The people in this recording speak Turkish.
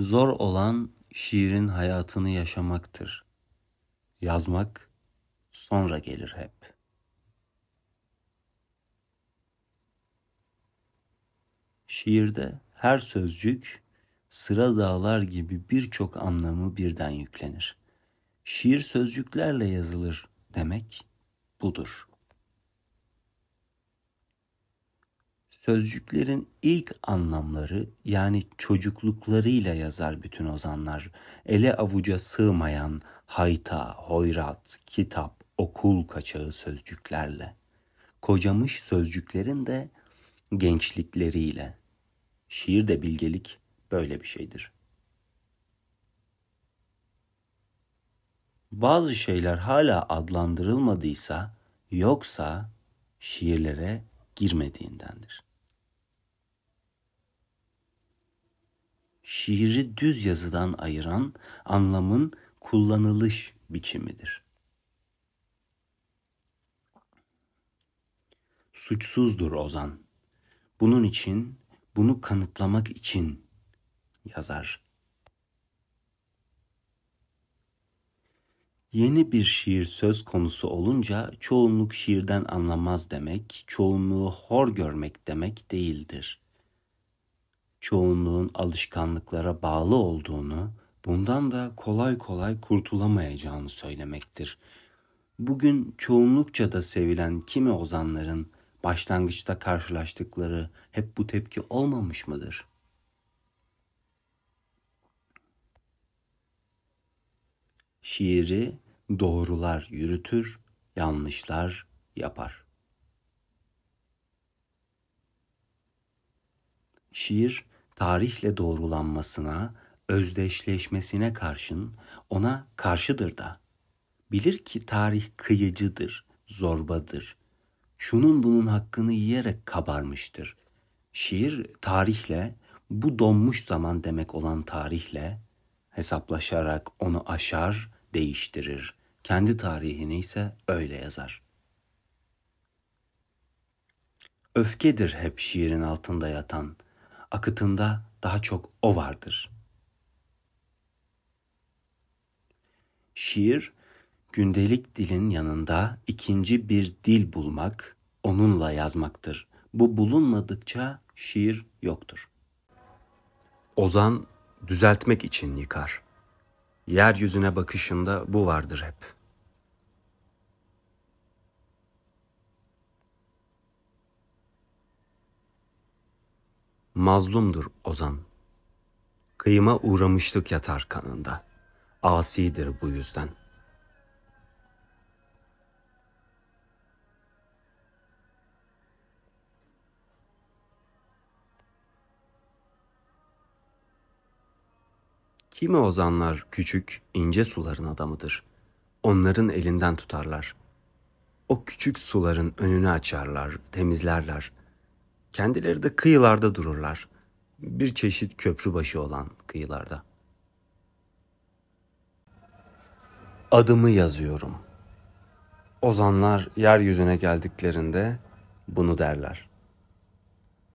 Zor olan şiirin hayatını yaşamaktır. Yazmak sonra gelir hep. Şiirde her sözcük sıra dağlar gibi birçok anlamı birden yüklenir. Şiir sözcüklerle yazılır demek budur. Sözcüklerin ilk anlamları yani çocukluklarıyla yazar bütün ozanlar. Ele avuca sığmayan hayta, hoyrat, kitap, okul kaçağı sözcüklerle. Kocamış sözcüklerin de gençlikleriyle. Şiirde bilgelik böyle bir şeydir. Bazı şeyler hala adlandırılmadıysa yoksa şiirlere girmediğindendir. şiiri düz yazıdan ayıran anlamın kullanılış biçimidir. Suçsuzdur Ozan. Bunun için, bunu kanıtlamak için yazar. Yeni bir şiir söz konusu olunca çoğunluk şiirden anlamaz demek, çoğunluğu hor görmek demek değildir.'' çoğunluğun alışkanlıklara bağlı olduğunu, bundan da kolay kolay kurtulamayacağını söylemektir. Bugün çoğunlukça da sevilen kimi ozanların başlangıçta karşılaştıkları hep bu tepki olmamış mıdır? Şiiri doğrular yürütür, yanlışlar yapar. Şiir tarihle doğrulanmasına, özdeşleşmesine karşın ona karşıdır da. Bilir ki tarih kıyıcıdır, zorbadır. Şunun bunun hakkını yiyerek kabarmıştır. Şiir tarihle, bu donmuş zaman demek olan tarihle hesaplaşarak onu aşar, değiştirir. Kendi tarihini ise öyle yazar. Öfkedir hep şiirin altında yatan akıtında daha çok o vardır. Şiir, gündelik dilin yanında ikinci bir dil bulmak, onunla yazmaktır. Bu bulunmadıkça şiir yoktur. Ozan düzeltmek için yıkar. Yeryüzüne bakışında bu vardır hep.'' mazlumdur ozan. Kıyıma uğramışlık yatar kanında. Asidir bu yüzden. Kimi ozanlar küçük, ince suların adamıdır. Onların elinden tutarlar. O küçük suların önünü açarlar, temizlerler.'' Kendileri de kıyılarda dururlar. Bir çeşit köprü başı olan kıyılarda. Adımı yazıyorum. Ozanlar yeryüzüne geldiklerinde bunu derler.